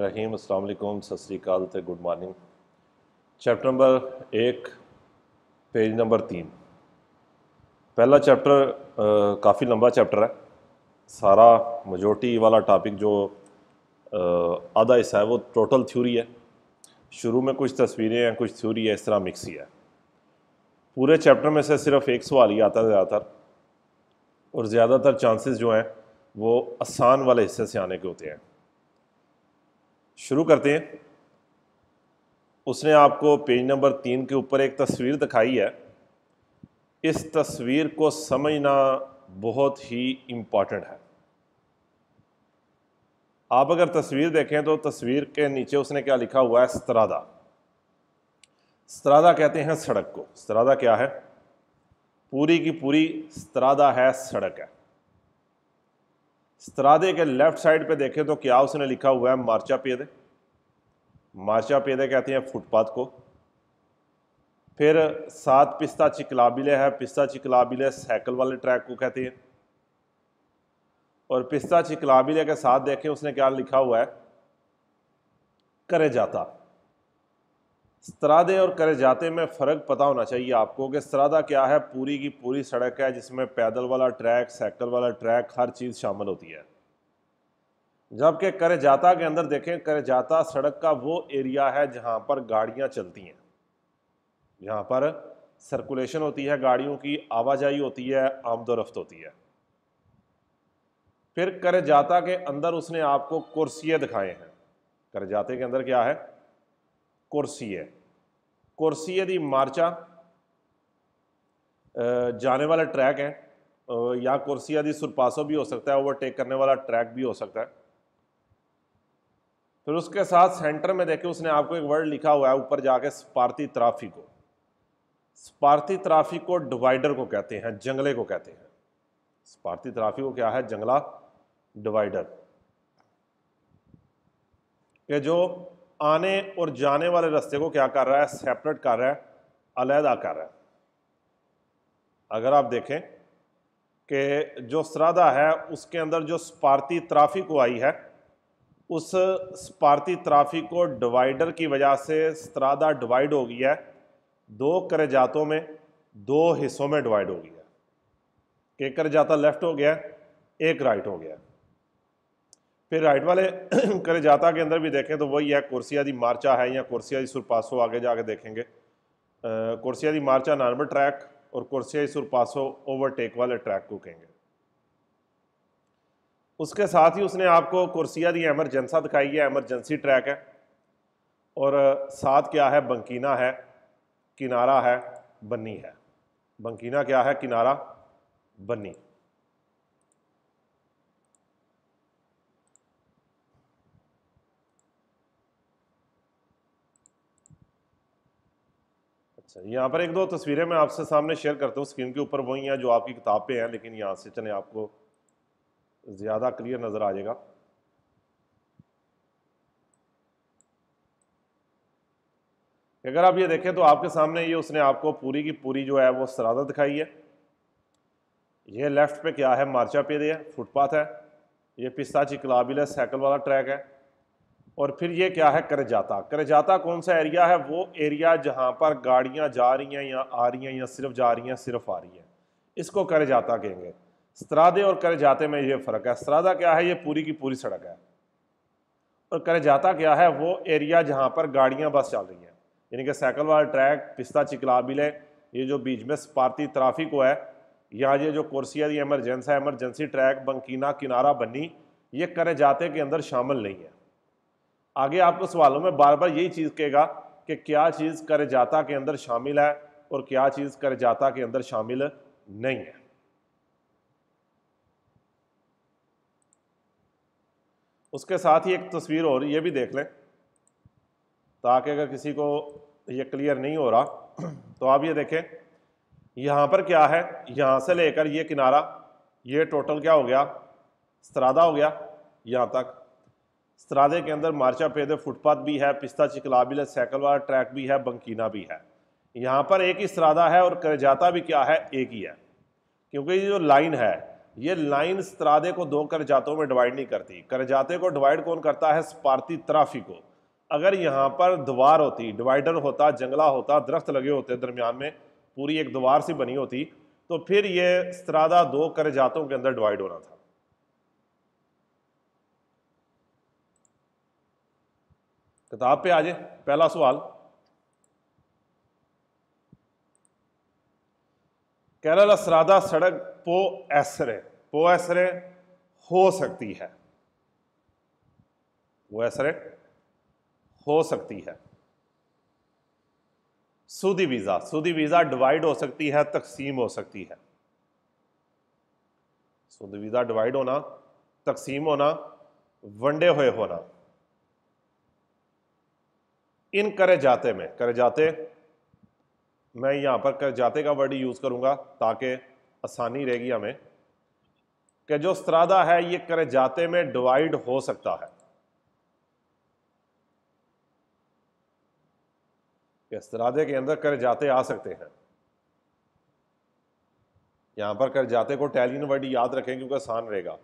रहीम अल्लाम सत श्रीकाल ते गुड मॉर्निंग चैप्टर नंबर एक पेज नंबर तीन पहला चैप्टर काफ़ी लंबा चैप्टर है सारा मजोरिटी वाला टॉपिक जो आधा हिस्सा है वो टोटल थ्योरी है शुरू में कुछ तस्वीरें हैं कुछ थ्योरी है इस तरह मिक्स ही है पूरे चैप्टर में से सिर्फ एक सवाल ही आता है ज़्यादातर और ज़्यादातर चांसेस जो हैं वो आसान वाले हिस्से से आने के होते हैं शुरू करते हैं उसने आपको पेज नंबर तीन के ऊपर एक तस्वीर दिखाई है इस तस्वीर को समझना बहुत ही इम्पॉर्टेंट है आप अगर तस्वीर देखें तो तस्वीर के नीचे उसने क्या लिखा हुआ है स्त्रादा स्त्रादा कहते हैं सड़क को स्त्रादा क्या है पूरी की पूरी स्त्रादा है सड़क है स्त्रादे के लेफ्ट साइड पे देखें तो क्या उसने लिखा हुआ है मार्चा पेदे मार्चा पेदे कहते हैं फुटपाथ को फिर सात पिस्ता चिकलाबिले है पिस्ता चिकलाबिले साइकिल वाले ट्रैक को कहते हैं और पिस्ता चिकलाबिले के साथ देखें उसने क्या लिखा हुआ है करे जाता सरादे और करे जाते में फ़र्क पता होना चाहिए आपको कि सरादा क्या है पूरी की पूरी सड़क है जिसमें पैदल वाला ट्रैक साइकिल वाला ट्रैक हर चीज़ शामिल होती है जबकि करे जाता के अंदर देखें करे जाता सड़क का वो एरिया है जहाँ पर गाड़ियाँ चलती हैं जहाँ पर सर्कुलेशन होती है गाड़ियों की आवाजाही होती है आमदोरफ्त होती है फिर करे जाता के अंदर उसने आपको कुर्सिए दिखाए हैं करे जाते के अंदर क्या है कुर्सी है कुर्सी दी मार्चा जाने वाला ट्रैक है या कुर्सी दी सुरपासो भी हो सकता है ओवरटेक करने वाला ट्रैक भी हो सकता है फिर उसके साथ सेंटर में देखे उसने आपको एक वर्ड लिखा हुआ है ऊपर जाके त्राफी को स्पारती त्राफी को डिवाइडर को कहते हैं जंगले को कहते हैं स्पारती त्राफी को क्या है जंगला डिवाइडर के जो आने और जाने वाले रास्ते को क्या कर रहा है सेपरेट कर रहा है अलहदा कर रहा है अगर आप देखें कि जो सरादा है उसके अंदर जो स्पारती त्राफी को आई है उस स्पारती त्राफी को डिवाइडर की वजह से सरादा डिवाइड हो गया है दो करजातों में दो हिस्सों में डिवाइड हो गया है एक करजाता लेफ़्ट हो गया है एक राइट हो गया है फिर राइट वाले करे जाता के अंदर भी देखें तो वही है कुर्सिया की मार्चा है या कुर्सिया की सुरपासो आगे जाके देखेंगे कुर्सिया की मार्चा नॉर्मल ट्रैक और कुर्सिया की सुरपासो ओवरटेक वाले ट्रैक को कहेंगे उसके साथ ही उसने आपको कुर्सिया दी एमरजेंसा दिखाई है एमरजेंसी ट्रैक है और साथ क्या है बंकीना है किनारा है बन्नी है बंकीना क्या है किनारा बन्नी यहाँ पर एक दो तस्वीरें मैं आपसे सामने शेयर करता हूँ स्क्रीन के ऊपर वही हैं जो आपकी किताब पे हैं लेकिन यहाँ से चले आपको ज़्यादा क्लियर नज़र आ जाएगा अगर आप ये देखें तो आपके सामने ये उसने आपको पूरी की पूरी जो है वो सरादा दिखाई है ये लेफ़्ट पे क्या है मार्चा पे है फुटपाथ है ये पिस्ता चिकलाबिल है साइकिल वाला ट्रैक है और फिर ये क्या है करजाता करजाता कौन सा एरिया है वो एरिया जहाँ पर गाड़ियाँ जा रही हैं या आ रही हैं या सिर्फ जा रही हैं सिर्फ आ रही हैं इसको करजाता कहेंगे सरादे और करजाते में ये फ़र्क है सरादा क्या है ये पूरी की पूरी सड़क है और करजाता क्या है वो एरिया जहाँ पर गाड़ियाँ बस चल रही हैं यानी कि साइकिल वाला ट्रैक पिस्ता चिकला बिले ये जो बीच में सपारती ट्राफिक हुआ है या ये जो कुर्सिया एमरजेंसी है एमरजेंसी ट्रैक बंकीना किनारा बनी ये करे जाते के अंदर शामिल नहीं है आगे आपको सवालों में बार बार यही चीज़ कहेगा कि क्या चीज़ कर जाता के अंदर शामिल है और क्या चीज़ कर जाता के अंदर शामिल नहीं है उसके साथ ही एक तस्वीर और ये भी देख लें ताकि अगर किसी को ये क्लियर नहीं हो रहा तो आप ये देखें यहाँ पर क्या है यहाँ से लेकर ये किनारा ये टोटल क्या हो गया सरादा हो गया यहाँ तक सतरादे के अंदर मार्चा पेदे फुटपाथ भी है पिस्ता चिकलाबिल साइकिल वाला ट्रैक भी है बंकीना भी है यहाँ पर एक ही सतरादा है और करजाता भी क्या है एक ही है क्योंकि ये जो लाइन है ये लाइन सतरादे को दो करजातों में डिवाइड नहीं करती करजाते को डिवाइड कौन करता है स्पारती तराफी को अगर यहाँ पर दीवार होती डिवाइडर होता जंगला होता दरख्त लगे होते दरमियान में पूरी एक दीवार सी बनी होती तो फिर ये सतरादा दो करजातों के अंदर डिवाइड होना था किताब पे आ जाए पहला सवाल केरल असरादा सड़क पो एसरे पो एसरे हो सकती है वो एसरे हो सकती है सूदी वीज़ा सूदी वीज़ा डिवाइड हो सकती है तकसीम हो सकती है सूदी वीज़ा डिवाइड होना तकसीम होना वनडे हुए होना इन करे जाते में करे जाते मैं यहां पर कर जाते का वर्ड यूज़ करूंगा ताकि आसानी रहेगी हमें कि जो स्त्रादा है ये करे जाते में डिवाइड हो सकता है स्त्रादे के अंदर कर जाते आ सकते हैं यहां पर कर जाते को टैलियन वर्ड याद रखें क्योंकि आसान रहेगा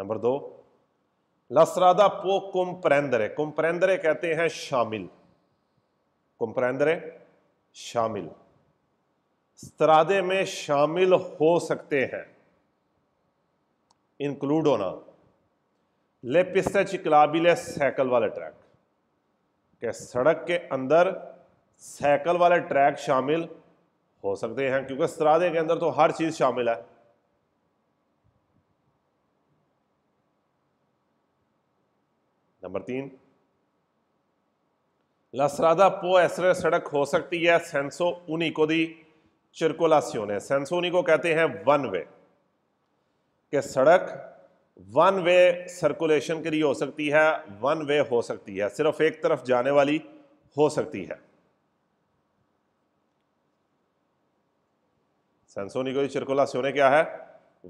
नंबर दो लसरादा पो कुम्प्रेंद्रे कुम्प्रेंद्रे कहते हैं शामिल कुम्प्रेंद्रे शामिल स्त्रादे में शामिल हो सकते हैं इंक्लूड होना ले पिस्ते चिकलाबिले साइकिल वाले ट्रैक के सड़क के अंदर साइकिल वाले ट्रैक शामिल हो सकते हैं क्योंकि स्त्रादे के अंदर तो हर चीज़ शामिल है नंबर तीन लसरादा पो एसरे सड़क हो सकती है सेंसो उनिको दी चिरकुलासियोने सेंसो उनिको कहते हैं वन वे के सड़क वन वे सर्कुलेशन के लिए हो सकती है वन वे हो सकती है सिर्फ एक तरफ जाने वाली हो सकती है सेंसोनी को चिरकुला सोने क्या है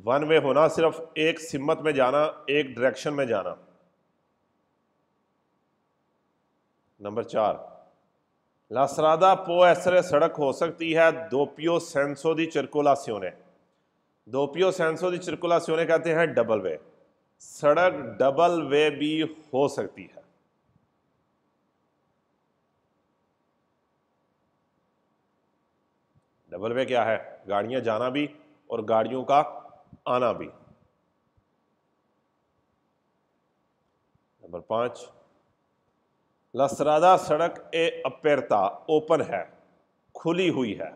वन वे होना सिर्फ एक सिम्मत में जाना एक डायरेक्शन में जाना नंबर चार लासरादा पो ऐसरे सड़क हो सकती है दोपियो सेंसो दी सियोने दोपियो सेंसो दी सियोने कहते हैं डबल वे सड़क डबल वे भी हो सकती है डबल वे क्या है गाड़ियां जाना भी और गाड़ियों का आना भी नंबर पांच लसरादा सड़क ए अपेरता ओपन है खुली हुई है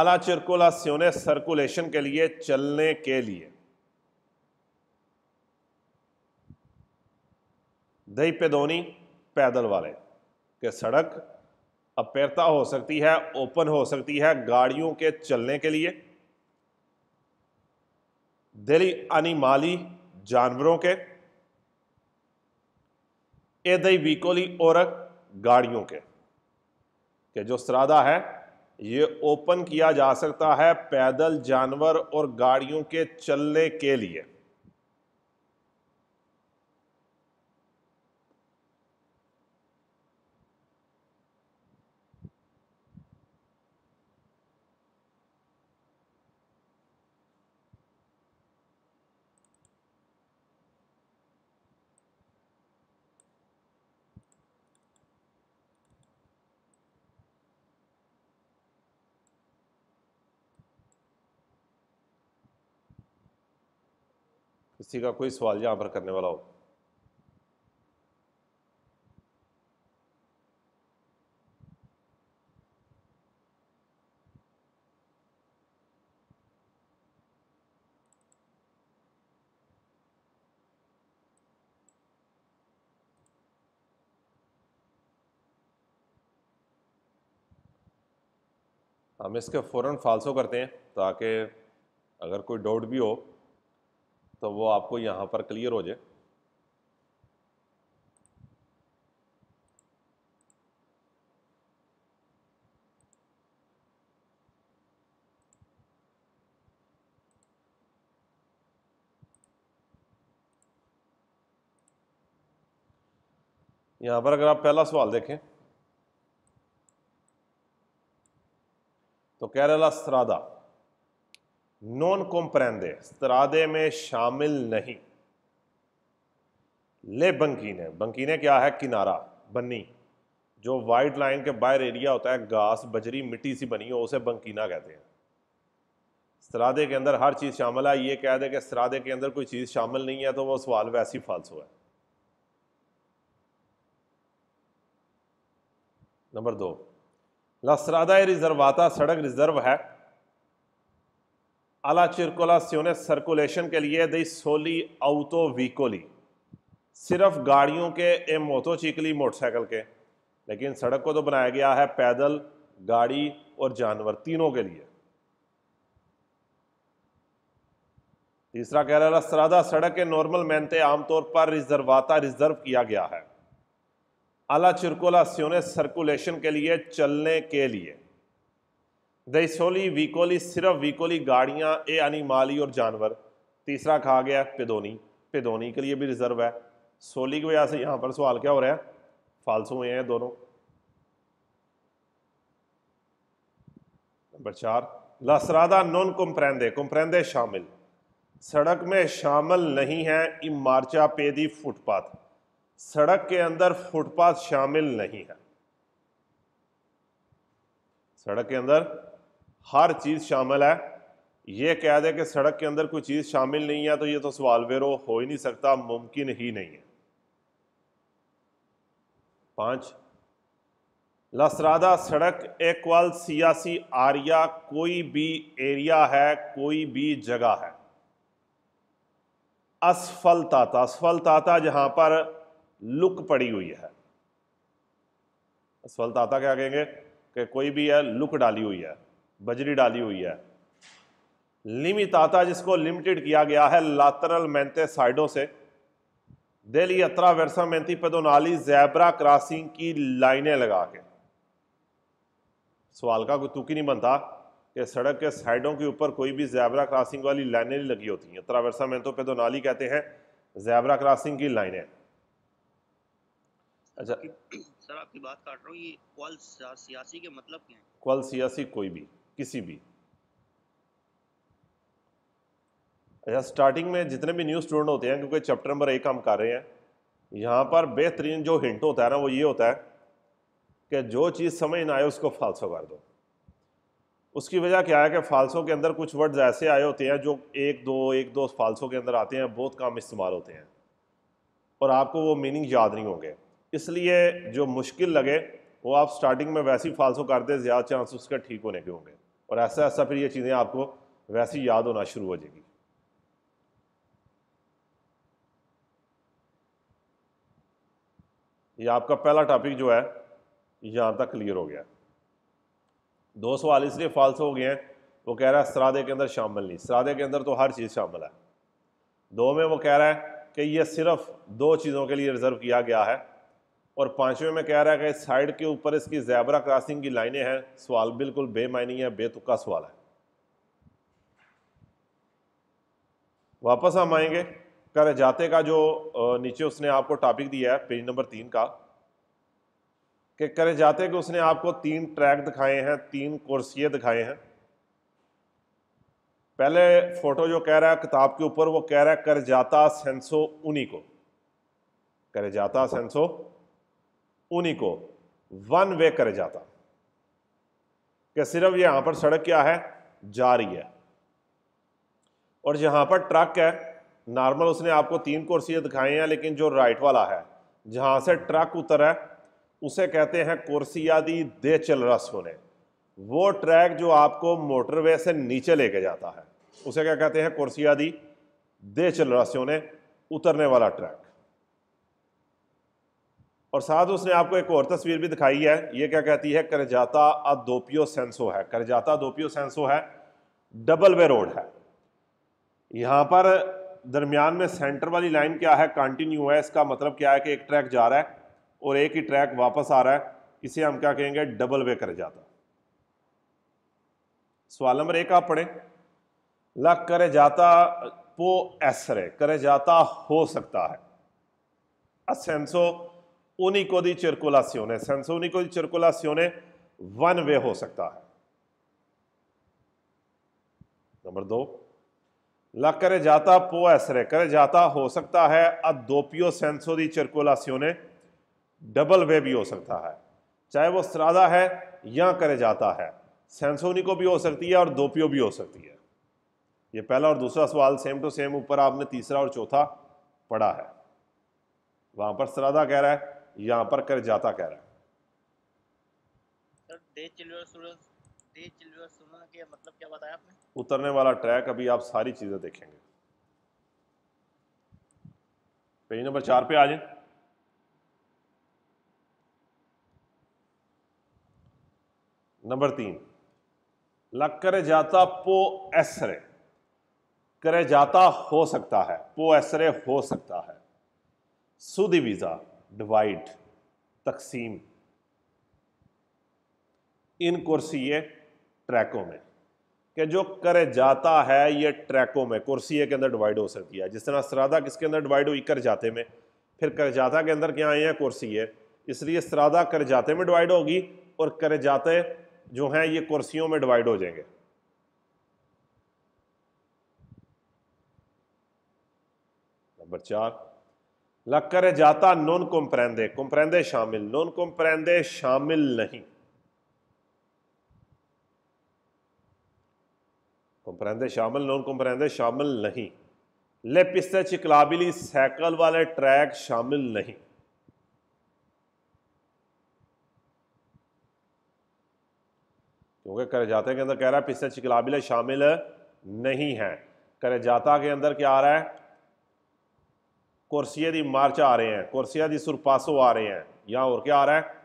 आला सियोने सर्कुलेशन के लिए चलने के लिए दही पेदोनी पैदल वाले के सड़क अपेरता हो सकती है ओपन हो सकती है गाड़ियों के चलने के लिए दिली अनिमाली जानवरों के एदई वीकोली और गाड़ियों के कि जो सरादा है ये ओपन किया जा सकता है पैदल जानवर और गाड़ियों के चलने के लिए किसी का कोई सवाल यहाँ पर करने वाला हो हम इसके फ़ौरन फालसो करते हैं ताकि अगर कोई डाउट भी हो तो वो आपको यहाँ पर क्लियर हो जाए यहाँ पर अगर आप पहला सवाल देखें तो केरला श्रादा नॉन कॉम्प्रेंदे तरादे में शामिल नहीं ले बंकीने बंकीने क्या है किनारा बन्नी जो वाइट लाइन के बाहर एरिया होता है घास बजरी मिट्टी सी बनी हो उसे बंकीना कहते हैं सरादे के अंदर हर चीज़ शामिल है ये कह दे कि सरादे के अंदर कोई चीज़ शामिल नहीं है तो वो सवाल वैसे ही फालसू है नंबर दो लसरादा रिजर्वाता सड़क रिजर्व है अला सियोने सर्कुलेशन के लिए दई सोली अवतो वीकोली सिर्फ गाड़ियों के ए मोतो चीकली मोटरसाइकिल के लेकिन सड़क को तो बनाया गया है पैदल गाड़ी और जानवर तीनों के लिए तीसरा कह रहा है सरादा सड़क के नॉर्मल मैनते आमतौर पर रिजर्वाता रिजर्व किया गया है अला सियोने सर्कुलेशन के लिए चलने के लिए दईसोली वीकोली सिर्फ वीकोली गाड़ियाँ ए यानी माली और जानवर तीसरा कहा गया पिदोनी पिदोनी के लिए भी रिजर्व है सोली की वजह से यहाँ पर सवाल क्या हो रहा है फालसू हुए हैं दोनों नंबर चार लसरादा नॉन कुम्प्रेंदे कुम्प्रेंदे शामिल सड़क में शामिल नहीं है इमारचा पेदी फुटपाथ सड़क के अंदर फुटपाथ शामिल नहीं है सड़क के अंदर हर चीज़ शामिल है ये कह दें कि सड़क के अंदर कोई चीज़ शामिल नहीं है तो ये तो सवाल वेरो हो ही नहीं सकता मुमकिन ही नहीं है पाँच लसरादा सड़क एकवल सियासी आरिया कोई भी एरिया है कोई भी जगह है असफलताता असफलताता जहाँ पर लुक पड़ी हुई है असफलताता क्या कहेंगे कि कोई भी है लुक डाली हुई है बजरी डाली हुई है लिमिताता जिसको लिमिटेड किया गया है लातरल मैंते साइडों से दिल्ली यात्रा वर्षा मैंती पदोनाली जैबरा क्रॉसिंग की लाइनें लगा के सवाल का कोई तुकी नहीं बनता कि सड़क के साइडों के ऊपर कोई भी जैबरा क्रॉसिंग वाली लाइनें नहीं लगी होती हैं वर्षा मैंतो पेदोनाली कहते हैं जैबरा क्रॉसिंग की लाइनें अच्छा सर आपकी बात काट रहा हूँ ये क्वाल सियासी के मतलब क्या है क्वाल सियासी कोई भी किसी भी अच्छा स्टार्टिंग में जितने भी न्यू स्टूडेंट होते हैं क्योंकि चैप्टर नंबर एक हम कर रहे हैं यहाँ पर बेहतरीन जो हिंट होता है ना वो ये होता है कि जो चीज़ समझ ना आए उसको फालसो कर दो उसकी वजह क्या है कि फालसों के अंदर कुछ वर्ड्स ऐसे आए होते हैं जो एक दो एक दो फालसों के अंदर आते हैं बहुत कम इस्तेमाल होते हैं और आपको वो मीनिंग याद नहीं होंगे इसलिए जो मुश्किल लगे वो आप स्टार्टिंग में वैसे ही फालसो कर दें ज़्यादा चांस उसके ठीक होने के होंगे और ऐसा ऐसा फिर ये चीज़ें आपको वैसी याद होना शुरू हो जाएगी ये आपका पहला टॉपिक जो है यहाँ तक क्लियर हो गया दो सवाल इसलिए फॉल्स हो गए हैं वो कह रहा है सरादे के अंदर शामिल नहीं सरादे के अंदर तो हर चीज़ शामिल है दो में वो कह रहा है कि ये सिर्फ दो चीज़ों के लिए रिज़र्व किया गया है और पाँचवें में कह रहा है कि साइड के ऊपर इसकी जैबरा क्रॉसिंग की लाइनें हैं सवाल बिल्कुल बेमानी है बेतुका सवाल है वापस हम आएंगे कर जाते का जो नीचे उसने आपको टॉपिक दिया है पेज नंबर तीन का कि करे जाते कि उसने आपको तीन ट्रैक दिखाए हैं तीन कुर्सियाँ दिखाए हैं पहले फोटो जो कह रहा है किताब के ऊपर वो कह रहा है कर जाता सेंसो उन्हीं को करे जाता सेंसो उन्हीं को वन वे कर जाता कि सिर्फ यहां पर सड़क क्या है जा रही है और जहां पर ट्रक है नॉर्मल उसने आपको तीन कुर्सियां दिखाई हैं लेकिन जो राइट वाला है जहां से ट्रक उतरा है उसे कहते हैं दी दे चल रस होने वो ट्रैक जो आपको मोटरवे से नीचे लेके जाता है उसे क्या कहते हैं कुर्सियादी दे चल रस होने उतरने वाला ट्रैक और साथ उसने आपको एक और तस्वीर भी दिखाई है ये क्या कहती है करजाता अदोपियो सेंसो है करजाता दोपियो सेंसो है डबल वे रोड है यहाँ पर दरमियान में सेंटर वाली लाइन क्या है कंटिन्यू है इसका मतलब क्या है कि एक ट्रैक जा रहा है और एक ही ट्रैक वापस आ रहा है इसे हम क्या कहेंगे डबल वे कर जाता सवाल नंबर एक आप पढ़े ल करे जाता पो एसरे करे जाता हो सकता है असेंसो उन्हीं को único di circolazione, senso unico di circolazione one way हो सकता है नंबर दो ला करे जाता पो ऐसरे करे जाता हो सकता है अदोपियो सेंसो दी सर्कुलासियोने डबल वे भी हो सकता है चाहे वो स्रादा है या करे जाता है सेंसोनी को भी हो सकती है और दोपियो भी हो सकती है ये पहला और दूसरा सवाल सेम टू सेम ऊपर आपने तीसरा और चौथा पढ़ा है वहां पर स्रादा कह रहा है यहाँ पर कर जाता कह रहा है मतलब आपने उतरने वाला ट्रैक अभी आप सारी चीजें देखेंगे पेज नंबर चार पे आ जाए नंबर तीन लक कर जाता पो एसरे करे जाता हो सकता है पो एसरे हो सकता है सुदी वीजा डिवाइड तकसीम इन कुर्सी ट्रैकों में कि जो कर जाता है ये ट्रैकों में कुर्सी के अंदर डिवाइड हो सकती है जिस तरह सरादा किसके अंदर डिवाइड हुई कर जाते में फिर कर जाता के अंदर क्या आए हैं कुर्सी है इसलिए सरादा कर जाते में डिवाइड होगी और कर जाते जो हैं ये कुर्सियों में डिवाइड हो जाएंगे नंबर चार लक्कर जाता नॉन कॉम्प्रेंदे कॉम्प्रेंदे शामिल नॉन कॉम्प्रेंदे शामिल नहीं कॉम्प्रेंदे शामिल नॉन कॉम्प्रेंदे शामिल नहीं ले पिस्ते चिकलाबिली साइकिल वाले ट्रैक शामिल नहीं क्योंकि करजाते के अंदर कह रहा है पिस्ते चिकलाबिले शामिल नहीं है करजाता के अंदर क्या आ रहा है कुर्सिया दी मार्च आ रहे हैं कुर्सिया दी सुरपासो आ रहे हैं यहाँ और क्या आ रहा है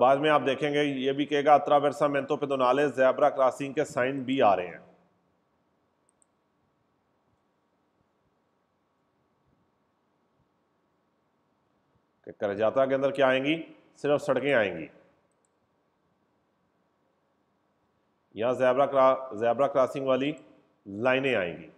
बाद में आप देखेंगे ये भी कहेगा अतरा बरसा तो पेदोनाले जैबरा क्रॉसिंग के साइन भी आ रहे हैं करजाता के अंदर क्या आएंगी सिर्फ सड़कें आएंगी यहाँ जैबरा क्रा जैबरा क्रॉसिंग वाली लाइनें आएंगी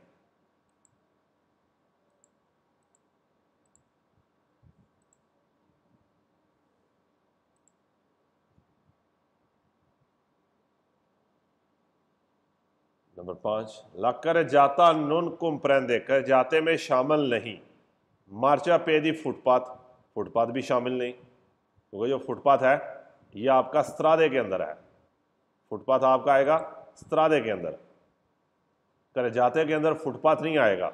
नंबर पाँच लकर जाता नुन कुम प्रंदे कर जाते में शामिल नहीं मार्चा पे दी फुटपाथ फुटपाथ भी शामिल नहीं क्योंकि तो जो फुटपाथ है ये आपका स्त्रादे के अंदर है फुटपाथ आपका आएगा स्त्रादे के अंदर कर जाते के अंदर फुटपाथ नहीं आएगा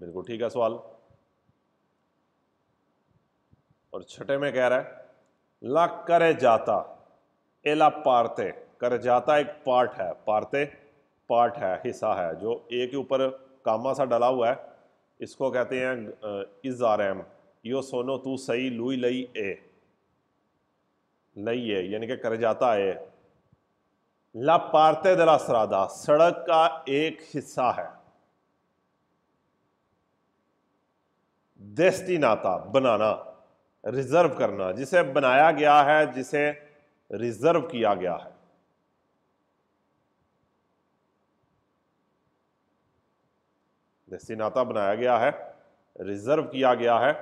बिल्कुल ठीक है सवाल और छठे में कह रहा है ला करे जाता एला पारते करजाता एक पार्ट है पारते पार्ट है हिस्सा है जो ए के ऊपर कामा सा डला हुआ है इसको कहते हैं इज आर एम यो सोनो तू सही लुई लई ए लई ए यानी कि करजाता ए ला पारते दला सरादा सड़क का एक हिस्सा है नाता बनाना रिजर्व करना जिसे बनाया गया है जिसे रिजर्व किया गया है जैसे नाता बनाया गया है रिजर्व किया गया है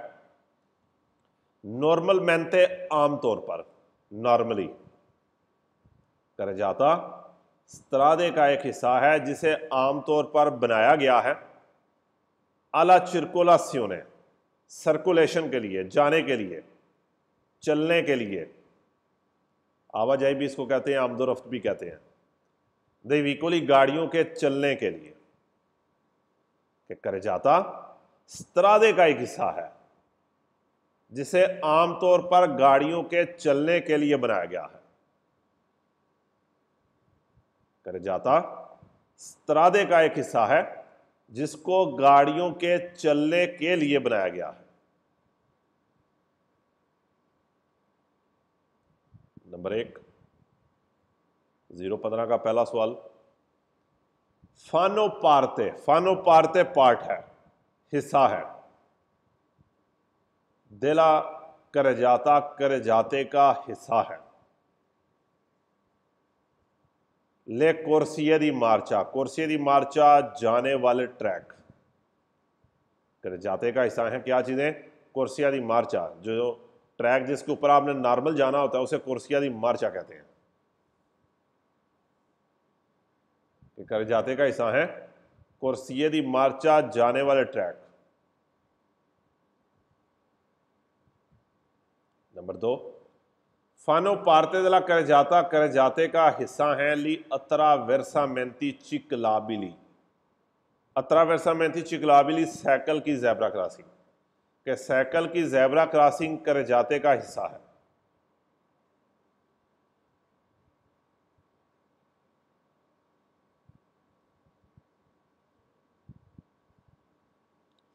नॉर्मल मेहनते आमतौर पर नॉर्मली कर जाता स्तरादे का एक हिस्सा है जिसे आमतौर पर बनाया गया है आला चिरकोलासियों ने सर्कुलेशन के लिए जाने के लिए चलने के लिए आवाजाही भी इसको कहते हैं आमदोरफ्त भी कहते हैं दे वीकोली गाड़ियों के चलने के लिए कि करजाता स्तरादे का एक हिस्सा है जिसे आमतौर पर गाड़ियों के चलने के लिए बनाया गया है करजाता स्तरादे का एक हिस्सा है जिसको गाड़ियों के चलने के लिए बनाया गया है नंबर एक जीरो पंद्रह का पहला सवाल फानो पारते फानो पारते पार्ट है हिस्सा है दिला कर जाता कर जाते का हिस्सा है ले कोर्सिये दी मार्चा कोर्सिये दी मार्चा जाने वाले ट्रैक कर जाते का हिस्सा है क्या चीज़ें कोर्सिया दी मार्चा जो ट्रैक जिसके ऊपर आपने नॉर्मल जाना होता है उसे कोर्सिया दी मार्चा कहते हैं कर जाते का हिस्सा है कुरसीए दी मार्चा जाने वाले ट्रैक नंबर दो फानो पारते दला कर जाते का हिस्सा है ली अतरा वर्सा मेहनती चिकलाबिली अतरा वर्सा मेहनती चिकलाबिली साइकिल की जैबरा क्रॉसिंग के साइकिल की जैबरा क्रॉसिंग जाते का हिस्सा है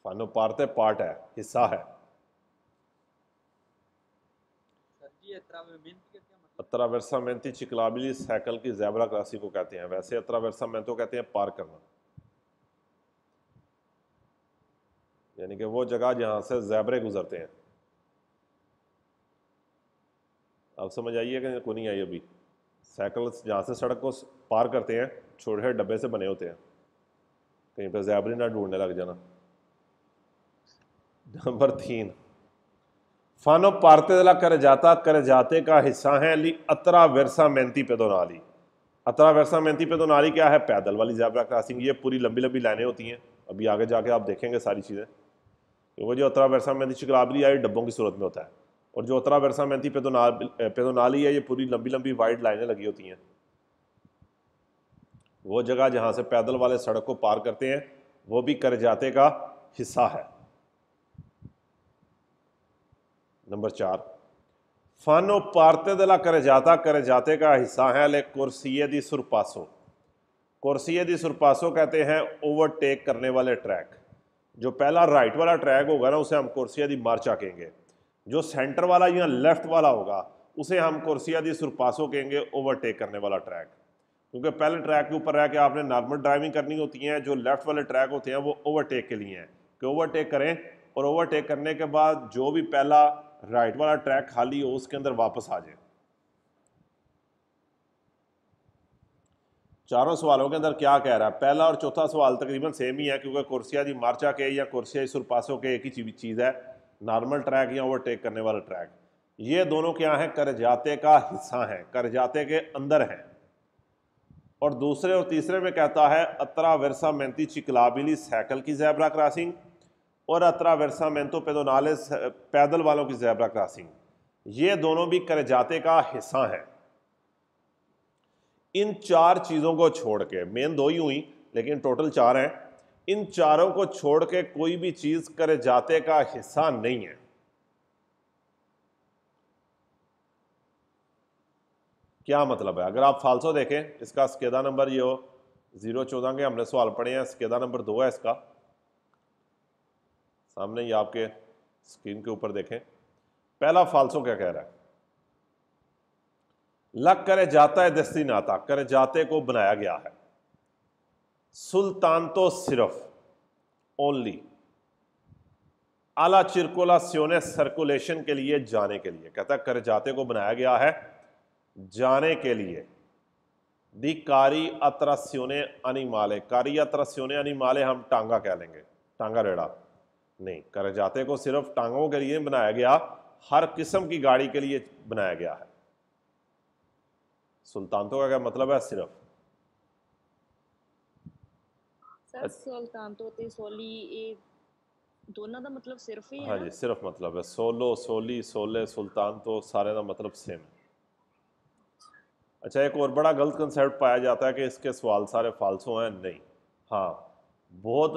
अनुपार्थ पार्ट है हिस्सा है वर्षा मेहनती चिकलाबिली साइकिल की जैबरा क्लासी को कहते हैं वैसे अतरा वर्षा मेहनत कहते हैं पार करना यानी कि वो जगह जहां से जैबरे गुजरते हैं अब समझ आइए कि को नहीं आई अभी साइकिल जहां से सड़क को पार करते हैं छोटे डब्बे से बने होते हैं कहीं पर जैबरी ना ढूंढने लग जाना नंबर तीन फानो पारतेला कर जाता कर जाते का हिस्सा है ली अतरा वर्सा मेहनती पे दो नाली अतरा वर्सा मेहनती पे दो नाली क्या है पैदल वाली जैबरा क्रॉसिंग ये पूरी लंबी लंबी लाइनें होती हैं अभी आगे जाके आप देखेंगे सारी चीज़ें वो जो अतरा वर्सा मेहनती शिकलाबली है ये डब्बों की सूरत में होता है और जो अतरा वर्सा मेहनती पे दो नाली पे दो नाली है ये पूरी लंबी लंबी वाइड लाइनें लगी होती हैं वो जगह जहाँ से पैदल वाले सड़क को पार करते हैं वो भी कर जाते का हिस्सा है नंबर चार फन पारते जाता करे जाते का हिस्सा है ले कुर्सिय दी सुरपासो कुर्सिय दी सुरपासो कहते हैं ओवरटेक करने वाले ट्रैक जो पहला राइट वाला ट्रैक होगा ना उसे हम कुर्सिया दी मार्चा कहेंगे जो सेंटर वाला या लेफ्ट वाला होगा उसे हम कुर्सिया दी सुरपासो कहेंगे ओवरटेक करने वाला ट्रैक क्योंकि पहले ट्रैक के ऊपर रह के आपने नॉर्मल ड्राइविंग करनी होती है जो लेफ्ट वाले ट्रैक होते हैं वो ओवरटेक के लिए हैं कि ओवरटेक करें और ओवरटेक करने के बाद जो भी पहला राइट वाला ट्रैक खाली हो उसके अंदर वापस आ जाए चारों सवालों के अंदर क्या कह रहा है पहला और चौथा सवाल तकरीबन सेम ही है क्योंकि कुर्सिया जी मार्चा के या कुर्सिया सुरपासों के एक ही चीज़ है नॉर्मल ट्रैक या ओवरटेक करने वाला ट्रैक ये दोनों क्या कर करजाते का हिस्सा हैं करजाते के अंदर हैं और दूसरे और तीसरे में कहता है अतरा वर्सा मेहनती चिकलाबिली साइकिल की जैबरा क्रॉसिंग और अतरावरसा मैंतो नाले पैदल वालों की जैबरा क्रॉसिंग ये दोनों भी करजाते का हिस्सा हैं इन चार चीज़ों को छोड़ के मेन दो ही हुई लेकिन टोटल चार हैं इन चारों को छोड़ के कोई भी चीज़ करजाते का हिस्सा नहीं है क्या मतलब है अगर आप फालसो देखें इसका स्केदा नंबर ये हो ज़ीरो चौदह के हमने सवाल पढ़े हैं स्केदा नंबर दो है इसका सामने ही आपके स्क्रीन के ऊपर देखें पहला फालसो क्या कह रहा है लक करे जाता है दस्ती नाता करे जाते को बनाया गया है सुल्तान तो सिर्फ ओनली आला चिरकोला सियोने सर्कुलेशन के लिए जाने के लिए कहता कर जाते को बनाया गया है जाने के लिए दी कारी अतरा सियोने अनिमाले कारी अतरा सियोने अनिमाले हम टांगा कह लेंगे टांगा रेड़ा नहीं करजाते को सिर्फ टांगों के लिए बनाया गया हर किस्म की गाड़ी के लिए बनाया गया है सुल्तानतों का क्या मतलब है सिर्फ मतलब सिर्फ हाँ जी सिर्फ मतलब है सोलो सोली सोले सुल्तान तो सारे का मतलब सेम है अच्छा एक और बड़ा गलत कंसेप्ट पाया जाता है कि इसके सवाल सारे फालसो हैं नहीं हाँ बहुत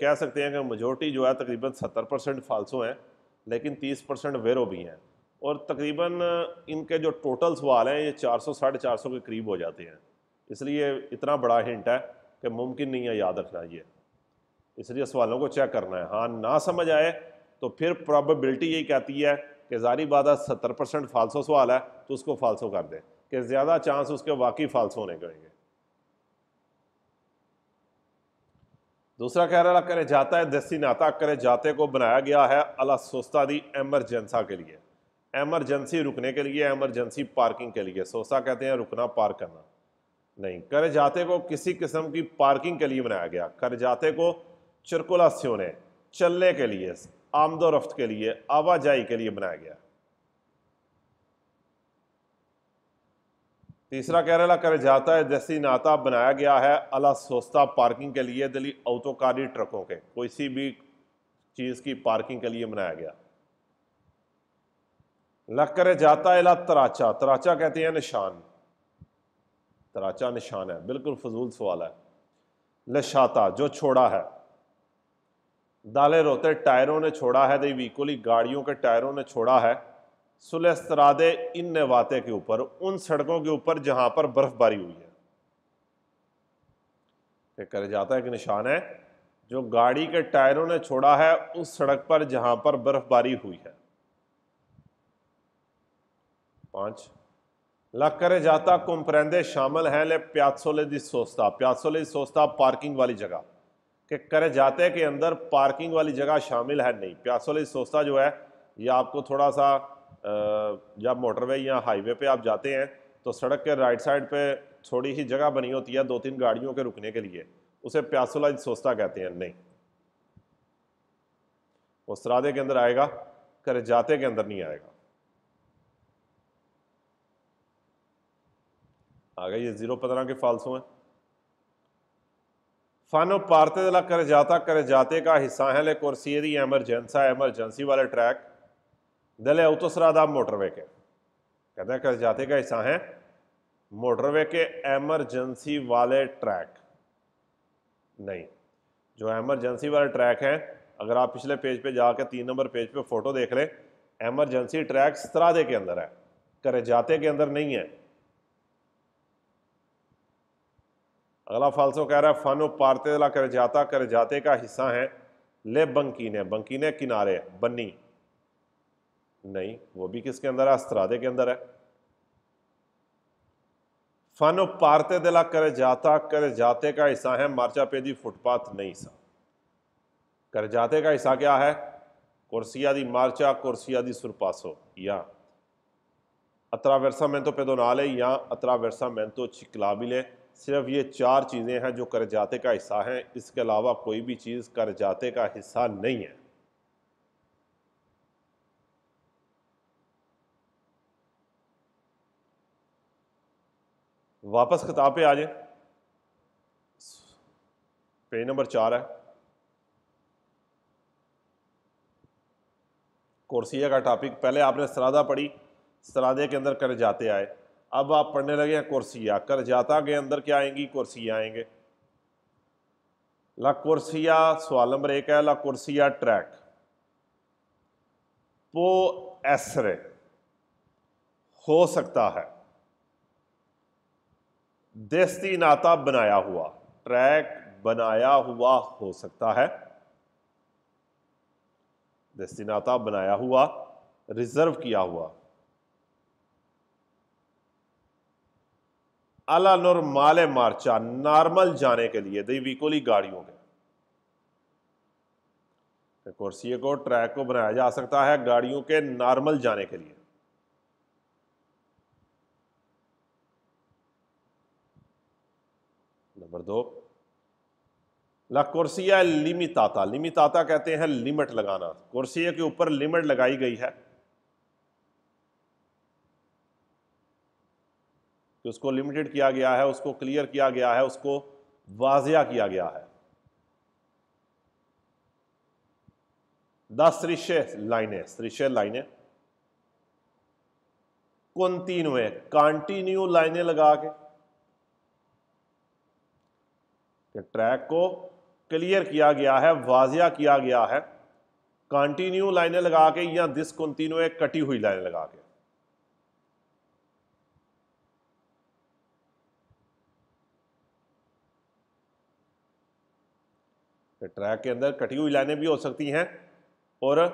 कह सकते हैं कि मजोरिटी जो है तकरीबन सत्तर परसेंट फालसो हैं लेकिन तीस परसेंट वेरो भी हैं और तकरीबन इनके जो टोटल सवाल हैं ये चार सौ साढ़े चार सौ के करीब हो जाते हैं इसलिए इतना बड़ा हिंट है कि मुमकिन नहीं है याद रखना ये इसलिए सवालों को चेक करना है हाँ ना समझ आए तो फिर प्रॉबिलिटी यही कहती है कि जारी है सत्तर परसेंट फालसो सवाल है तो उसको फालसो कर दें कि ज़्यादा चांस उसके वाकई फालसो होने करेंगे दूसरा कह रहा करे जाता है दस्ती नाता करे जाते को बनाया गया है अला सोस्ता दी एमरजेंसा के लिए एमरजेंसी रुकने के लिए एमरजेंसी पार्किंग के लिए सोस्ता कहते हैं रुकना पार्क करना नहीं करे जाते को किसी किस्म की पार्किंग के लिए बनाया गया कर जाते को चिरकुला ने चलने के लिए आमदोरफ्त के लिए आवाजाही के लिए बनाया गया तीसरा कह केरला कर जाता है जैसी नाता बनाया गया है अला सोस्ता पार्किंग के लिए दिली औतोकारी ट्रकों के किसी भी चीज़ की पार्किंग के लिए बनाया गया लग कर जाता है ला तराचा तराचा कहते हैं निशान तराचा निशान है बिल्कुल फजूल सवाल है लशाता जो छोड़ा है दाले रोते टायरों ने छोड़ा है दई वीकोली गाड़ियों के टायरों ने छोड़ा है सुलहसराद इन नवाते के ऊपर उन सड़कों के ऊपर जहां पर बर्फबारी हुई है कर जाता है कि निशान है जो गाड़ी के टायरों ने छोड़ा है उस सड़क पर जहां पर बर्फबारी हुई है पांच करे जाता कुमपरेंदे शामिल हैं ले प्यासोले दी सोस्ता प्यासोले दी सोस्ता पार्किंग वाली जगह के करे जाते के अंदर पार्किंग वाली जगह शामिल है नहीं प्यासोले दी सोस्ता जो है ये आपको थोड़ा सा जब मोटरवे या हाईवे पे आप जाते हैं तो सड़क के राइट साइड पे थोड़ी ही जगह बनी होती है दो तीन गाड़ियों के रुकने के लिए उसे प्यासुला सोस्ता कहते हैं नहीं वो सरादे के अंदर आएगा करे जाते के अंदर नहीं आएगा आ गए ये जीरो पंद्रह के फालसू हैं फानो पारते दिला करे जाता करे जाते का हिस्सा है ले कुर्सी एमरजेंसा एमरजेंसी वाले ट्रैक दले उतसरादा मोटरवे के कहते हैं जाते का हिस्सा है मोटरवे के एमरजेंसी वाले ट्रैक नहीं जो एमरजेंसी वाले ट्रैक है अगर आप पिछले पेज पे जाकर तीन नंबर पेज पे फोटो देख लें एमरजेंसी ट्रैक सरादे के अंदर है करे जाते के अंदर नहीं है अगला फालसो कह रहा है फानो पारते करे जाता करे जाते का हिस्सा है ले बंकीने बंकीने किनारे बन्नी नहीं वो भी किसके अंदर है अस्त्रादे के अंदर है फन पारते दिला करे जाता करे जाते का हिस्सा है मार्चा पे दी फुटपाथ नहीं सा करे जाते का हिस्सा क्या है कुर्सिया दी मार्चा कुर्सिया दी सुरपासो या अतरा वरसा मैं तो पेदो ना ले या अतरा वरसा मैं तो ले सिर्फ ये चार चीज़ें हैं जो करजाते का हिस्सा हैं इसके अलावा कोई भी चीज़ करजाते का हिस्सा नहीं है वापस किताब पे आ जाए पेज नंबर चार है कोर्सिया का टॉपिक पहले आपने सरादा पढ़ी सरादे के अंदर कर जाते आए अब आप पढ़ने लगे हैं कोर्सिया कर जाता के अंदर क्या आएंगी कोर्सिया आएंगे ला कोर्सिया सवाल नंबर एक है ला कोर्सिया ट्रैक पो एसरे हो सकता है देस्ती नाता बनाया हुआ ट्रैक बनाया हुआ हो सकता है देस्ती नाता बनाया हुआ रिजर्व किया हुआ अला माले मार्चा नॉर्मल जाने के लिए वीकोली गाड़ियों के कुर्सी को ट्रैक को बनाया जा सकता है गाड़ियों के नॉर्मल जाने के लिए नंबर दो ला कुर्सिया लिमिताता लिमिताता कहते हैं लिमिट लगाना कुर्सी के ऊपर लिमिट लगाई गई है कि उसको लिमिटेड किया गया है उसको क्लियर किया गया है उसको वाजिया किया गया है दस त्रिशे लाइने त्रिशे लाइने कॉन्टीन्यू कॉन्टीन्यू लाइनें लगा के कि ट्रैक को क्लियर किया गया है वाजिया किया गया है कंटिन्यू लाइनें लगा के या डिसकंटिन्यू एक कटी हुई लाइनें लगा के ट्रैक के अंदर कटी हुई लाइनें भी हो सकती हैं और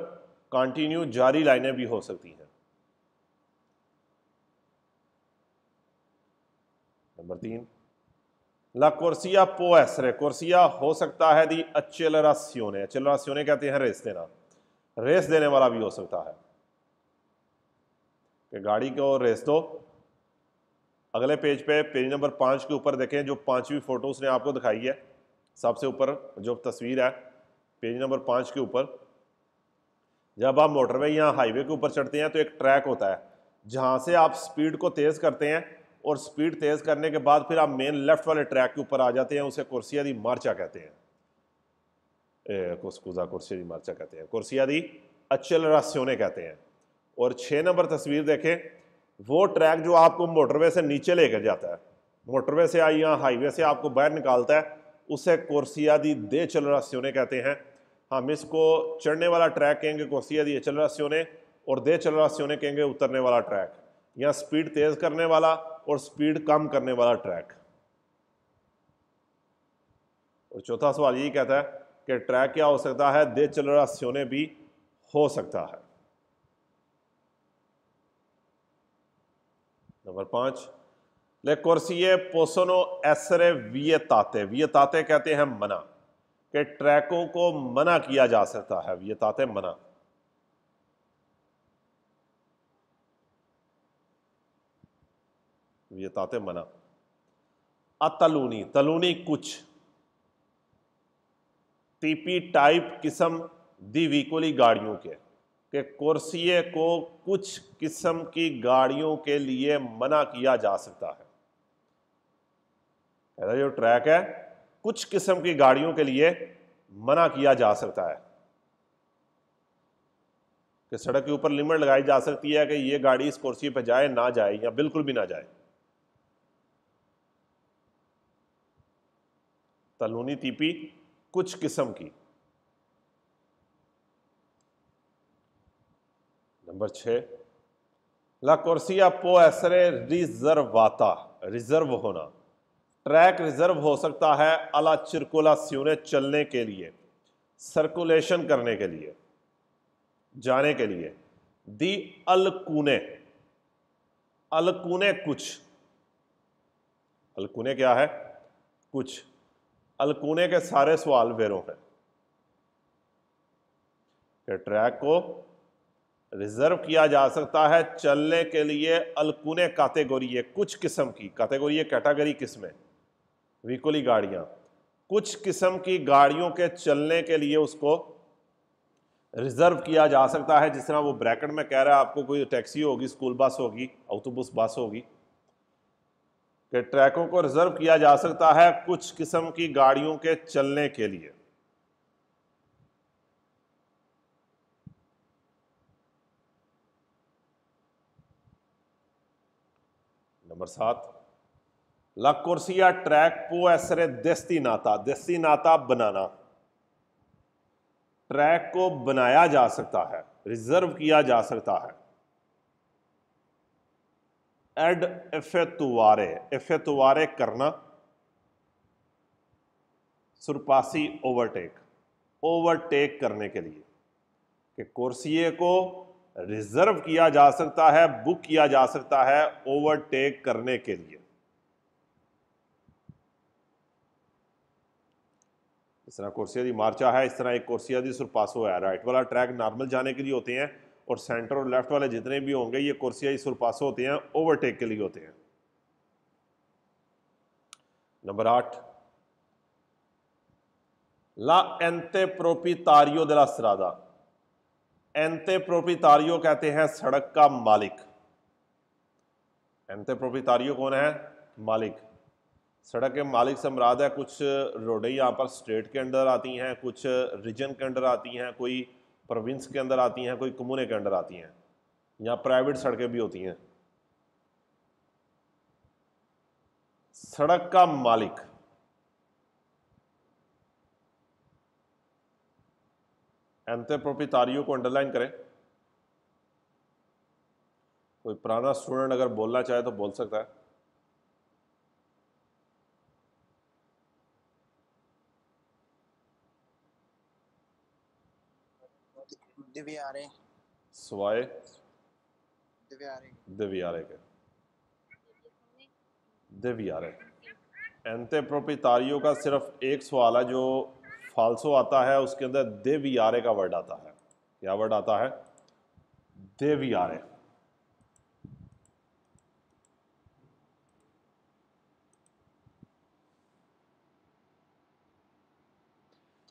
कंटिन्यू जारी लाइनें भी हो सकती हैं नंबर तीन ला कोर्सिया एसरे कोर्सिया हो सकता है दी अचेलरा सियोने अचेलरा सियोने कहते हैं रेस देना रेस देने वाला भी हो सकता है कि गाड़ी को रेस दो अगले पेज पे पेज नंबर पाँच के ऊपर देखें जो पांचवी फ़ोटो उसने आपको दिखाई है सबसे ऊपर जो तस्वीर है पेज नंबर पाँच के ऊपर जब आप मोटरवे या हाईवे के ऊपर चढ़ते हैं तो एक ट्रैक होता है जहाँ से आप स्पीड को तेज़ करते हैं और स्पीड तेज़ करने के बाद फिर आप मेन लेफ्ट वाले ट्रैक के ऊपर आ जाते हैं उसे कुर्सिया दी मार्चा कहते हैं कुसकुजा कुर्सिया दी मार्चा कहते हैं कुर्सिया दी अचल रास्योने कहते हैं और छः नंबर तस्वीर देखें वो ट्रैक जो आपको मोटरवे से नीचे लेकर जाता है मोटरवे से आई या हाईवे से आपको बाहर निकालता है उसे कुर्सिया दी दे चल रास्योने कहते हैं हम इसको चढ़ने वाला ट्रैक कहेंगे कुर्सिया दी अचल रास्योने और दे चल रास्योने कहेंगे उतरने वाला ट्रैक या स्पीड तेज़ करने वाला और स्पीड कम करने वाला ट्रैक और चौथा सवाल यही कहता है कि ट्रैक क्या हो सकता है दे चल रहा सोने भी हो सकता है नंबर पांच ले कोर्सिए पोसनो एसरे विय वियताते कहते हैं मना कि ट्रैकों को मना किया जा सकता है वियताते मना ये तात मना अतलूनी तलूनी कुछ टीपी टाइप किस्म दी वीकोली गाड़ियों के के कुर्सिए को कुछ किस्म की गाड़ियों के लिए मना किया जा सकता है जो ट्रैक है कुछ किस्म की गाड़ियों के लिए मना किया जा सकता है कि सड़क के ऊपर लिमिट लगाई जा सकती है कि ये गाड़ी इस कुर्सी पर जाए ना जाए या बिल्कुल भी ना जाए तलूनी तीपी कुछ किस्म की नंबर छ ला कोर्सिया पो एसरे रिजर्वाता रिजर्व होना ट्रैक रिजर्व हो सकता है अला चिरकुला सीने चलने के लिए सर्कुलेशन करने के लिए जाने के लिए दी अलकूने अलकूने कुछ अलकूने क्या है कुछ अलकूने के सारे सवाल वेरों हैं कि ट्रैक को रिजर्व किया जा सकता है चलने के लिए अलकूने कातेगोरी कुछ किस्म की कातेगोरी कैटागरी किस्में वीकुली गाड़ियां कुछ किस्म की गाड़ियों के चलने के लिए उसको रिज़र्व किया जा सकता है जिस तरह वो ब्रैकेट में कह रहा है आपको कोई टैक्सी होगी स्कूल बस होगी ऑटोबस बस होगी कि ट्रैकों को रिजर्व किया जा सकता है कुछ किस्म की गाड़ियों के चलने के लिए नंबर सात ला कुर्सिया ट्रैक पो ऐसरे देस्ती नाता देस्ती नाता बनाना ट्रैक को बनाया जा सकता है रिजर्व किया जा सकता है एड एफ तुवारे एफ तुवारे करना सुरपासी ओवरटेक ओवरटेक करने के लिए कि कोर्सिए को रिजर्व किया जा सकता है बुक किया जा सकता है ओवरटेक करने के लिए इस तरह कोर्सिया मार्चा है इस तरह एक कोर्सिया दी सुरपासो है राइट वाला ट्रैक नॉर्मल जाने के लिए होते हैं और सेंटर और लेफ्ट वाले जितने भी होंगे ये कुर्सियाँ इस पास होते हैं ओवरटेक के लिए होते हैं नंबर आठ ला एंते प्रोपितारियो दिला सरादा एंते प्रोपितारियो कहते हैं सड़क का मालिक एंते प्रोपितारियो कौन है मालिक सड़क के मालिक से मराद है कुछ रोडें यहाँ पर स्टेट के अंडर आती हैं कुछ रीजन के अंडर आती हैं कोई प्रोविंस के अंदर आती हैं कोई कमूने के अंदर आती हैं यहाँ प्राइवेट सड़कें भी होती हैं सड़क का मालिक एंतेप्रोपितारियों को अंडरलाइन करें कोई पुराना स्टूडेंट अगर बोलना चाहे तो बोल सकता है दिव्यारे सवाए दिव्यारे के दिव्यारे एंते प्रोपितारियो का सिर्फ एक सवाल है जो फालसो आता है उसके अंदर देवियारे का वर्ड आता है क्या वर्ड आता है देवियारे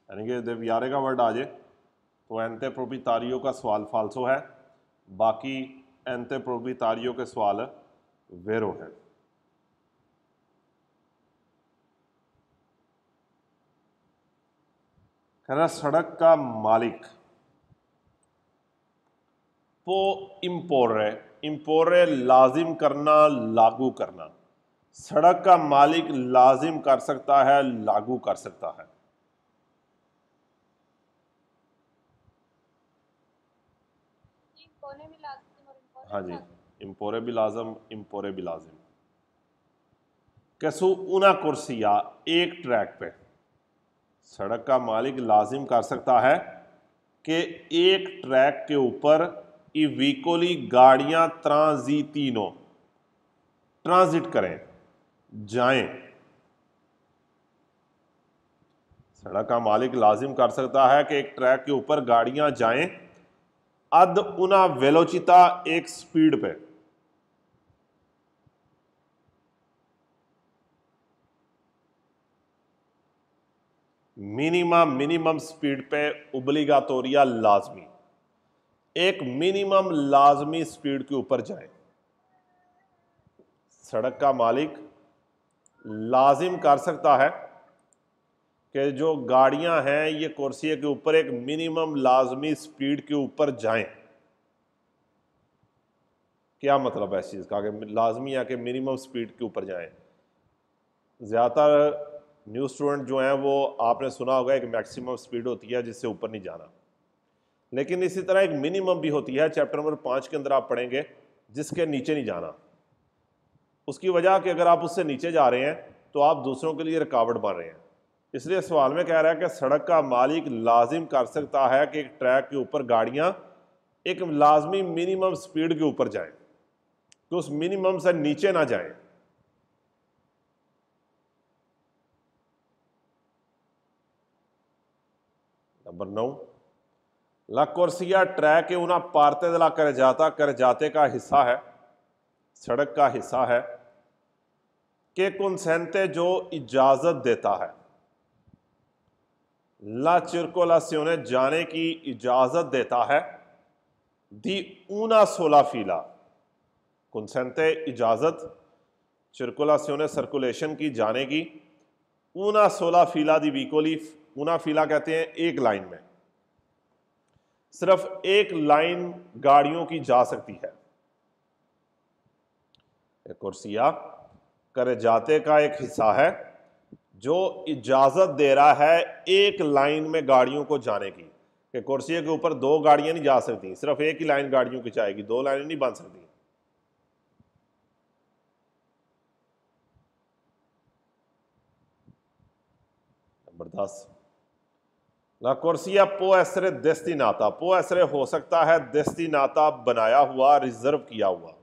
यानी कि देवियारे का वर्ड आ जाए तो एनते प्रोपितारियो का सवाल फालसो है बाकी एनते प्रोपितारियो के सवाल वेरो हैं कह सड़क का मालिक पो इम्पोर इम्पोरे लाजिम करना लागू करना सड़क का मालिक लाजिम कर सकता है लागू कर सकता है हाँ जी इम्पोरे आजम इम्पोरे आजम कैसो ऊना कुर्सिया एक ट्रैक पे सड़क का मालिक लाजिम कर सकता है कि एक ट्रैक के ऊपर इवीकोली गाड़ियां तीनों ट्रांजिट करें जाएं सड़क का मालिक लाजिम कर सकता है कि एक ट्रैक के ऊपर गाड़ियां जाएं अद उना वेलोचिता एक स्पीड पे मिनिमम मिनिमम स्पीड पे उबलीगा तोरिया लाजमी एक मिनिमम लाजमी स्पीड के ऊपर जाए सड़क का मालिक लाजिम कर सकता है कि जो गाड़ियां हैं ये कुर्सी के ऊपर एक मिनिमम लाजमी स्पीड के ऊपर जाएं क्या मतलब है इस चीज़ का कि लाजमी या कि मिनिमम स्पीड के ऊपर जाएं ज़्यादातर न्यू स्टूडेंट जो हैं वो आपने सुना होगा एक मैक्सिमम स्पीड होती है जिससे ऊपर नहीं जाना लेकिन इसी तरह एक मिनिमम भी होती है चैप्टर नंबर पाँच के अंदर आप पढ़ेंगे जिसके नीचे नहीं जाना उसकी वजह कि अगर आप उससे नीचे जा रहे हैं तो आप दूसरों के लिए रुकावट बन रहे हैं इसलिए सवाल में कह रहा है कि सड़क का मालिक लाजिम कर सकता है कि एक ट्रैक के ऊपर गाड़ियाँ एक लाजमी मिनिमम स्पीड के ऊपर जाए कि तो उस मिनिमम से नीचे ना जाए नंबर नौ ला कुर्सिया ट्रैक उन्हें पारते दला कर जाता कर जाते का हिस्सा है सड़क का हिस्सा है के कुंसेंते जो इजाज़त देता है ला चिरकोलासियोने जाने की इजाज़त देता है दी ऊना सोला फीला कुंसेंते इजाज़त चिरकोला चिरकोलासियोने सर्कुलेशन की जाने की ऊना सोला फीला दी वीकोली ऊना फीला कहते हैं एक लाइन में सिर्फ एक लाइन गाड़ियों की जा सकती है कुर्सिया करे जाते का एक हिस्सा है जो इजाज़त दे रहा है एक लाइन में गाड़ियों को जाने की कि कुर्सी के ऊपर दो गाड़ियां नहीं जा सकती सिर्फ एक ही लाइन गाड़ियों की जाएगी दो लाइनें नहीं बन सकती नंबर दस ना कुर्सिया पो ऐसरे दस्ती नाता पो ऐसरे हो सकता है दस्ती नाता बनाया हुआ रिजर्व किया हुआ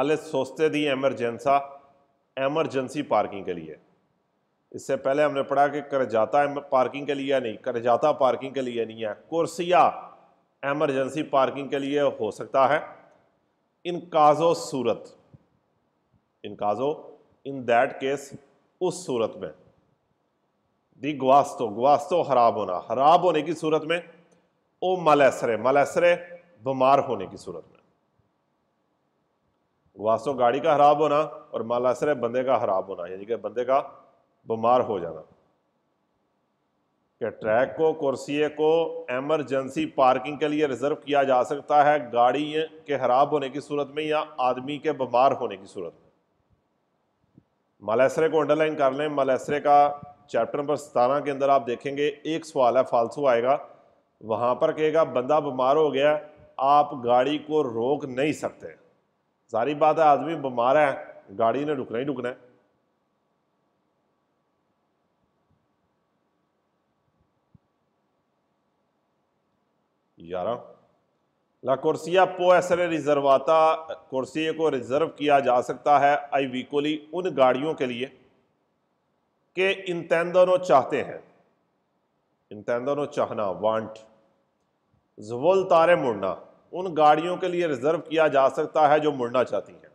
अल सोचते दी एमरजेंसा एमरजेंसी पार्किंग के लिए इससे पहले हमने पढ़ा कि करजाता पार्किंग के लिए नहीं करजाता पार्किंग के लिए नहीं है कुर्सिया एमरजेंसी पार्किंग के लिए हो सकता है इनकाजो सूरत इनकाजो इन दैट केस उस सूरत में दी ग्वास्तो ग्वास्तो खराब होना खराब होने की सूरत में ओ मलैसरे मलेसरे बीमार होने की सूरत में वास्तव गाड़ी का खराब होना और मालासर बंदे का खराब होना यानी कि बंदे का बीमार हो जाना कि ट्रैक को कुर्सी को एमरजेंसी पार्किंग के लिए रिजर्व किया जा सकता है गाड़ी के खराब होने की सूरत में या आदमी के बीमार होने की सूरत में मलैसरे को अंडरलाइन कर लें मलैसरे का चैप्टर नंबर सतारह के अंदर आप देखेंगे एक सवाल है फालसू आएगा वहाँ पर कहेगा बंदा बीमार हो गया आप गाड़ी को रोक नहीं सकते सारी बात है आदमी बीमार है गाड़ी ने रुकना ही रुकना है ग्यारह ला कुर्सिया पो एसरे रिजर्वाता कुर्सी को रिजर्व किया जा सकता है आई वीकोली उन गाड़ियों के लिए कि इंतंदनो चाहते हैं इंतंदनो चाहना वांट जवल तारे मुड़ना उन गाड़ियों के लिए रिजर्व किया जा सकता है जो मुड़ना चाहती हैं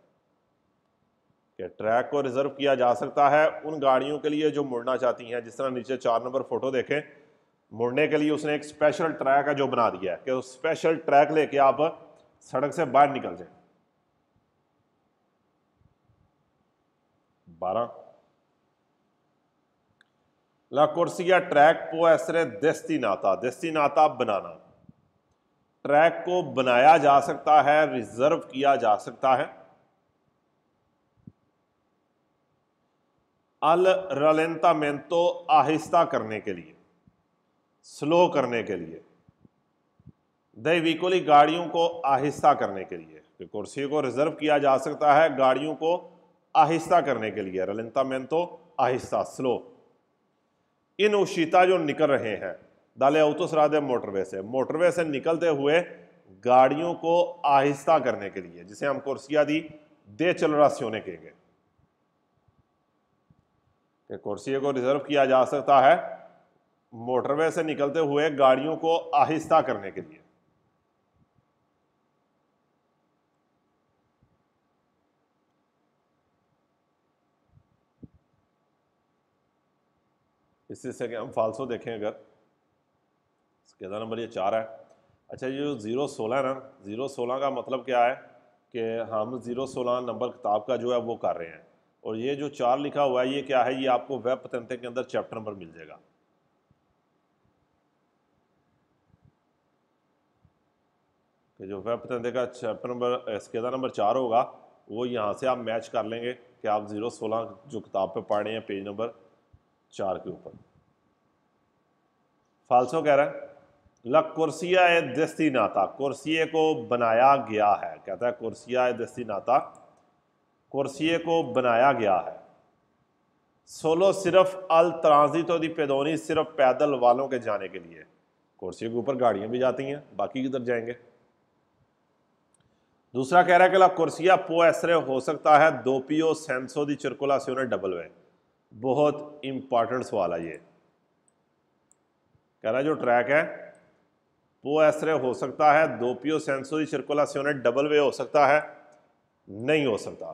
कि ट्रैक को रिजर्व किया जा सकता है उन गाड़ियों के लिए जो मुड़ना चाहती हैं जिस तरह नीचे चार नंबर फोटो देखें मुड़ने के लिए उसने एक स्पेशल ट्रैक है जो बना दिया है कि उस स्पेशल ट्रैक लेके आप सड़क से बाहर निकल जाए बारह ला कुर्सिया ट्रैक पो ऐसे दस्ती नाता दस्ती नाता बनाना ट्रैक को बनाया जा सकता है रिजर्व किया जा सकता है अल रलेंतामेंतो आहिस्ता करने के लिए स्लो करने के लिए दैविकुली गाड़ियों को आहिस्ता करने के लिए कि कुर्सी को रिजर्व किया जा सकता है गाड़ियों को आहिस्ता करने के लिए रलिनता मैन तो आहिस्ता स्लो इन उशीता जो निकल रहे हैं दाले अवतुस राधे मोटरवे से मोटरवे से निकलते हुए गाड़ियों को आहिस्ता करने के लिए जिसे हम कुर्सिया दी दे चलरासियोने के गए कुर्सी को रिजर्व किया जा सकता है मोटरवे से निकलते हुए गाड़ियों को आहिस्ता करने के लिए इससे से हम फालसो देखें अगर कहता नंबर ये चार है अच्छा ये जो ज़ीरो सोलह है ना ज़ीरो सोलह का मतलब क्या है कि हम ज़ीरो सोलह नंबर किताब का जो है वो कर रहे हैं और ये जो चार लिखा हुआ है ये क्या है ये आपको वेब पतंते के अंदर चैप्टर नंबर मिल जाएगा कि जो वेब पतंते का चैप्टर नंबर इसकेदा नंबर चार होगा वो यहाँ से आप मैच कर लेंगे कि आप ज़ीरो सोलह जो किताब पर पढ़ रहे हैं पेज नंबर चार के ऊपर फालसो कह रहा है लकुरसिया दस्ती नाता कुर्सी को बनाया गया है कहता है कुर्सिया दस्ती नाता कुर्सी को बनाया गया है सोलो सिर्फ अल तराजी तो दी पेदोनी सिर्फ पैदल वालों के जाने के लिए कुर्सी के ऊपर गाड़ियां भी जाती हैं बाकी किधर जाएंगे दूसरा कह रहा है कि ला कुर्सिया पो ऐसरे हो सकता है दोपियो सेंसो दी चिरकुला से उन्हें डबल वे बहुत इंपॉर्टेंट सवाल है ये कह रहा है जो ट्रैक है पोएसरे हो सकता है दोपियो सेंसोरी सर्कुलासियोनेट डबल वे हो सकता है नहीं हो सकता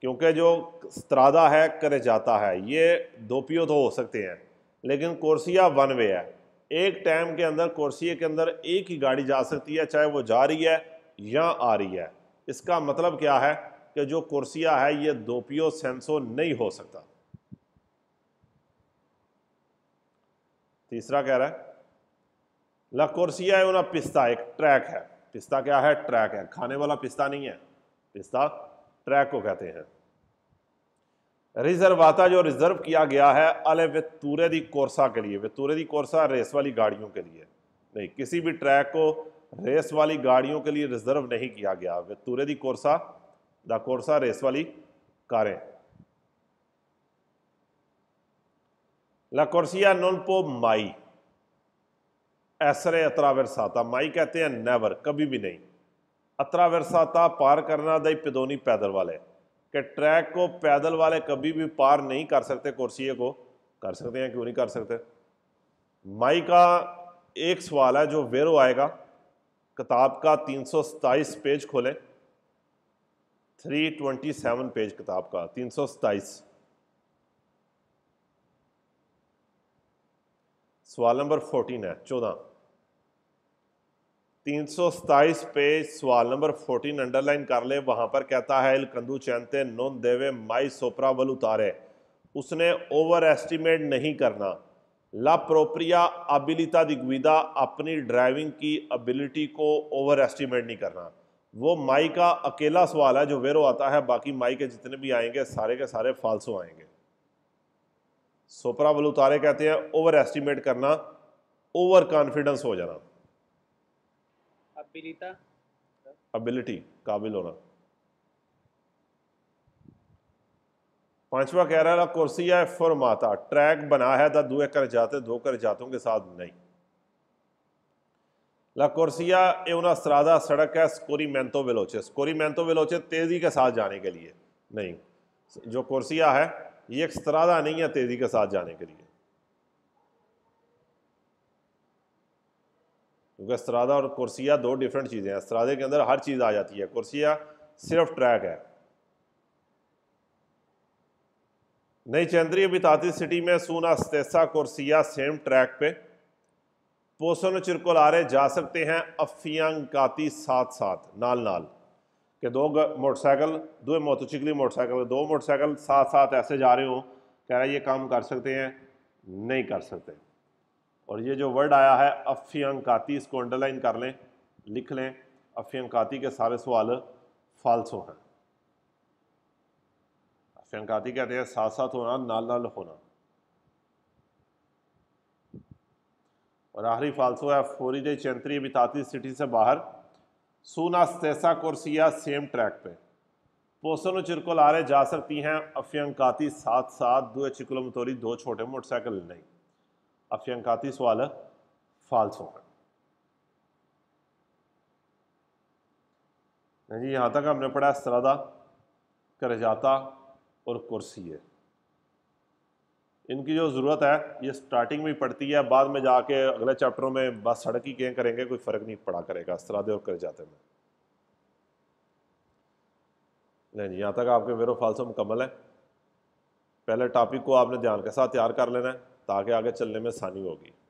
क्योंकि जो स्त्रादा है करे जाता है ये दोपियो तो हो सकते हैं लेकिन कोर्सिया वन वे है एक टाइम के अंदर कोर्सिया के अंदर एक ही गाड़ी जा सकती है चाहे वो जा रही है या आ रही है इसका मतलब क्या है कि जो कुर्सिया है ये दोपियो सेंसो नहीं हो सकता तीसरा कह रहा है ला कोर्सिया है ना पिस्ता एक ट्रैक है पिस्ता क्या है ट्रैक है खाने वाला पिस्ता नहीं है पिस्ता ट्रैक को कहते हैं रिजर्वाता जो रिजर्व किया गया है अले वेतूरे दी कोर्सा के लिए वेतूरे दी कोर्सा रेस वाली गाड़ियों के लिए नहीं किसी भी ट्रैक को रेस वाली गाड़ियों के लिए रिजर्व नहीं किया गया वेतूरे दी कोर्सा द कोर्सा रेस वाली कारें ला कोर्सिया नोनपो माई ऐसरे अतरावरसाता माई कहते हैं नेवर कभी भी नहीं अतरावरसाता पार करना दई पिदोनी पैदल वाले के ट्रैक को पैदल वाले कभी भी पार नहीं कर सकते कुर्सिए को कर सकते हैं क्यों नहीं कर सकते माई का एक सवाल है जो वेरो आएगा किताब का तीन पेज ट्वेंटी 327 पेज किताब का तीन सौ सताईस सवाल नंबर 14 है चौदह तीन सौ सताईस पे सवाल नंबर फोर्टीन अंडरलाइन कर ले वहाँ पर कहता है इलकंदू चैनते नोन देवे माई सोपरा वल उतारे उसने ओवर एस्टिमेट नहीं करना लाप्रोप्रिया अबिलिता दिग्विदा अपनी ड्राइविंग की अबिलिटी को ओवर एस्टिमेट नहीं करना वो माई का अकेला सवाल है जो वेरो आता है बाकी माई के जितने भी आएंगे सारे के सारे फालसो आएंगे सोपरा वल उतारे कहते हैं ओवर एस्टिमेट करना ओवर कॉन्फिडेंस हो जाना अबिलिटा अबिलिटी काबिल होना पांचवा कह रहा है कुर्सिया फुरमाता ट्रैक बना है था दुए कर जाते दो कर जातों के साथ नहीं ला कुर्सिया ए सरादा सड़क है स्कोरी मैंतो विलोचे स्कोरी मैंतो विलोचे तेज़ी के साथ जाने के लिए नहीं जो कुर्सिया है ये एक सरादा नहीं है तेज़ी के साथ जाने के लिए क्योंकि इसरादा और कुर्सिया दो डिफरेंट चीज़ें हैं इसरादे के अंदर हर चीज़ आ जाती है कुर्सिया सिर्फ ट्रैक है नई चंद्री बिताती सिटी में सूना अस्तेसा कुर्सिया सेम ट्रैक पे पोसन रहे जा सकते हैं अफियांग काती साथ साथ नाल नाल के दो मोटरसाइकिल दो मोतचिकली मोटरसाइकिल दो मोटरसाइकिल साथ साथ ऐसे जा रहे हों कह रहा ये काम कर सकते हैं नहीं कर सकते और ये जो वर्ड आया है अफ़ियंकाती इसको अंडरलाइन कर लें लिख लें अफ़ियंकाती के सारे सवाल फालसो हैं अफ़ियंकाती कहते हैं साथ साथ होना नाल नाल होना और आखिरी फालसो है दे चैंतरी बिताती सिटी से बाहर सूना सैसा कुर्सिया सेम ट्रैक पे पोसन चिरकुल आ रहे जा सकती हैं अफियंकाती साथ साथ दो चिकुल दो छोटे मोटरसाइकिल नहीं affiancati su al falso जी यहाँ तक हमने पढ़ा सरादा करजाता और कुर्सी है इनकी जो ज़रूरत है ये स्टार्टिंग में पड़ती है बाद में जाके अगले चैप्टरों में बस सड़क ही क्या करेंगे कोई फ़र्क नहीं पड़ा करेगा सरादे और करजाते में नहीं जी यहाँ तक आपके वेरो फालसो मुकम्मल है पहले टॉपिक को आपने ध्यान के साथ तैयार कर लेना है ताकि आगे चलने में आसानी होगी